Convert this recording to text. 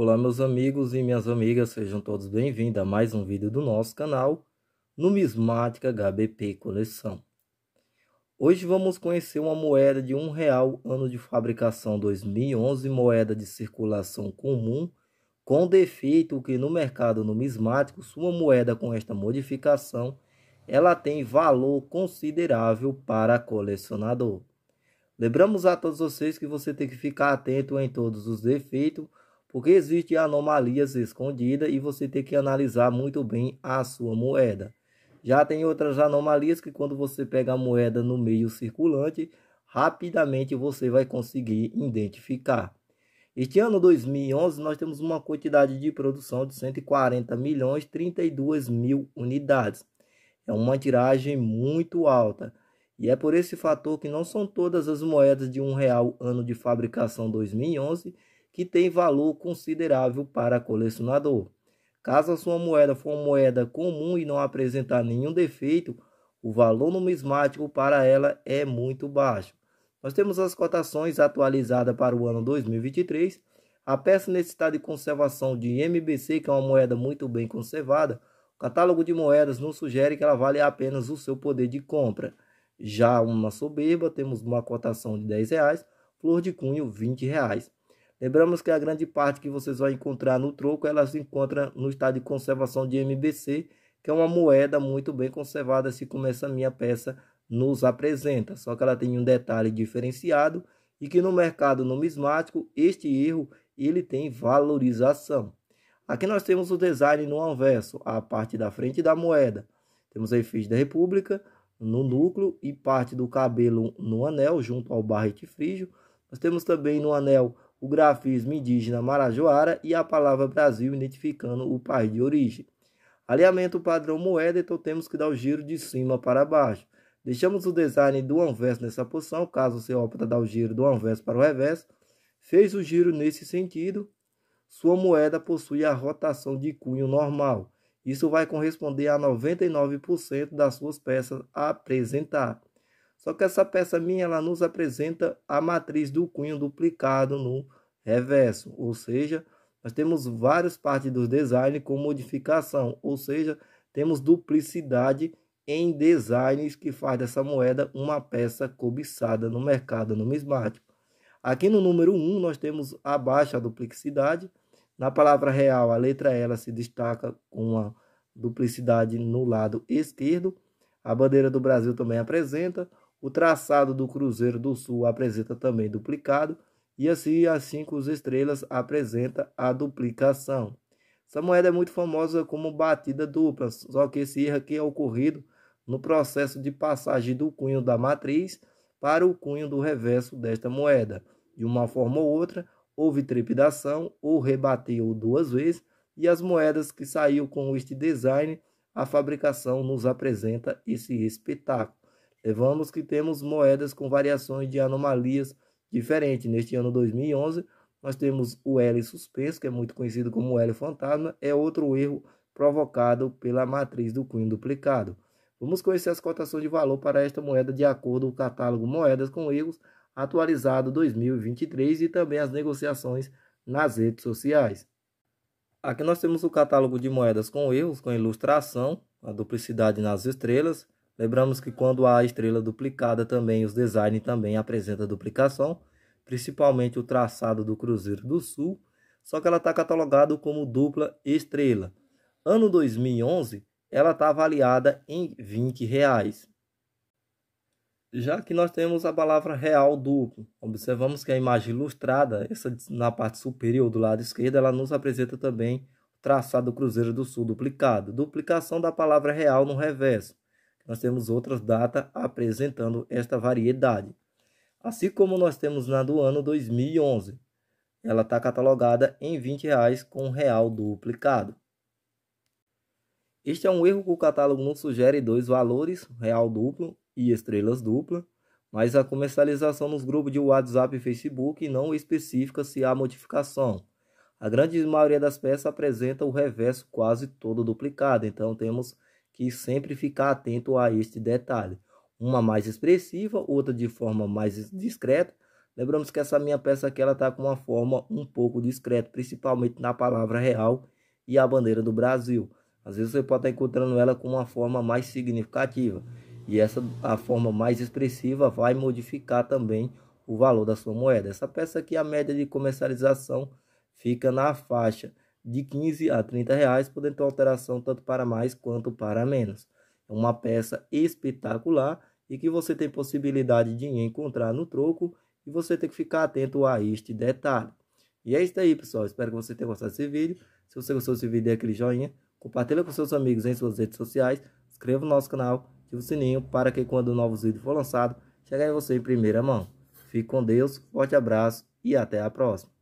Olá meus amigos e minhas amigas, sejam todos bem-vindos a mais um vídeo do nosso canal Numismática HBP Coleção. Hoje vamos conhecer uma moeda de um real, ano de fabricação 2011, moeda de circulação comum, com defeito que no mercado numismático, sua moeda com esta modificação, ela tem valor considerável para colecionador. Lembramos a todos vocês que você tem que ficar atento em todos os defeitos, porque existem anomalias escondidas e você tem que analisar muito bem a sua moeda. Já tem outras anomalias que quando você pega a moeda no meio circulante, rapidamente você vai conseguir identificar. Este ano 2011 nós temos uma quantidade de produção de 140 milhões 32 mil unidades. É uma tiragem muito alta. E é por esse fator que não são todas as moedas de um real ano de fabricação 2011 que tem valor considerável para colecionador. Caso a sua moeda for uma moeda comum e não apresentar nenhum defeito, o valor numismático para ela é muito baixo. Nós temos as cotações atualizadas para o ano 2023. A peça necessita de conservação de MBC, que é uma moeda muito bem conservada. O catálogo de moedas nos sugere que ela vale apenas o seu poder de compra. Já uma soberba, temos uma cotação de R$ reais, flor de cunho R$ Reais. Lembramos que a grande parte que vocês vão encontrar no troco, ela se encontra no estado de conservação de MBC, que é uma moeda muito bem conservada, assim como essa minha peça nos apresenta. Só que ela tem um detalhe diferenciado e que no mercado numismático, este erro, ele tem valorização. Aqui nós temos o design no anverso, a parte da frente da moeda. Temos a efígie da república no núcleo e parte do cabelo no anel, junto ao barrete frígio. Nós temos também no anel o grafismo indígena Marajoara e a palavra Brasil identificando o país de origem. Alinhamento padrão moeda, então temos que dar o giro de cima para baixo. Deixamos o design do anverso nessa posição, caso você opta dar o giro do anverso para o reverso. Fez o giro nesse sentido, sua moeda possui a rotação de cunho normal. Isso vai corresponder a 99% das suas peças a apresentar. Só que essa peça minha ela nos apresenta a matriz do cunho duplicado no reverso, ou seja, nós temos várias partes do design com modificação, ou seja, temos duplicidade em designs que faz dessa moeda uma peça cobiçada no mercado numismático. Aqui no número 1 nós temos a baixa duplicidade. Na palavra real, a letra ela se destaca com a duplicidade no lado esquerdo. A bandeira do Brasil também apresenta. O traçado do Cruzeiro do Sul apresenta também duplicado, e assim as cinco estrelas apresenta a duplicação. Essa moeda é muito famosa como batida dupla, só que esse erro aqui é ocorrido no processo de passagem do cunho da matriz para o cunho do reverso desta moeda. De uma forma ou outra, houve trepidação ou rebateu duas vezes, e as moedas que saiu com este design, a fabricação nos apresenta esse espetáculo. Levamos que temos moedas com variações de anomalias diferentes. Neste ano 2011, nós temos o L suspenso, que é muito conhecido como L fantasma, é outro erro provocado pela matriz do Queen duplicado. Vamos conhecer as cotações de valor para esta moeda de acordo com o catálogo Moedas com Erros atualizado 2023 e também as negociações nas redes sociais. Aqui nós temos o catálogo de moedas com erros, com ilustração, a duplicidade nas estrelas, Lembramos que quando há estrela duplicada também, os designs também apresenta duplicação, principalmente o traçado do Cruzeiro do Sul, só que ela está catalogada como dupla estrela. Ano 2011, ela está avaliada em 20 reais. Já que nós temos a palavra real duplo, observamos que a imagem ilustrada, essa na parte superior do lado esquerdo, ela nos apresenta também o traçado do Cruzeiro do Sul duplicado, duplicação da palavra real no reverso nós temos outras datas apresentando esta variedade. Assim como nós temos na do ano 2011, ela está catalogada em R$ 20 reais com real duplicado. Este é um erro que o catálogo não sugere dois valores, real duplo e estrelas dupla, mas a comercialização nos grupos de WhatsApp e Facebook não especifica se há modificação. A grande maioria das peças apresenta o reverso quase todo duplicado, então temos que sempre ficar atento a este detalhe. Uma mais expressiva, outra de forma mais discreta. Lembramos que essa minha peça aqui está com uma forma um pouco discreta, principalmente na palavra real e a bandeira do Brasil. Às vezes você pode estar tá encontrando ela com uma forma mais significativa. E essa a forma mais expressiva vai modificar também o valor da sua moeda. Essa peça aqui, a média de comercialização fica na faixa de 15 a 30 reais, podendo ter uma alteração tanto para mais quanto para menos. É uma peça espetacular e que você tem possibilidade de encontrar no troco e você tem que ficar atento a este detalhe. E é isso aí, pessoal. Espero que você tenha gostado desse vídeo. Se você gostou desse vídeo, dê aquele joinha. Compartilha com seus amigos em suas redes sociais. Inscreva no nosso canal. Ative o sininho para que quando novos vídeos for lançado, chegue em você em primeira mão. Fique com Deus. Forte abraço e até a próxima.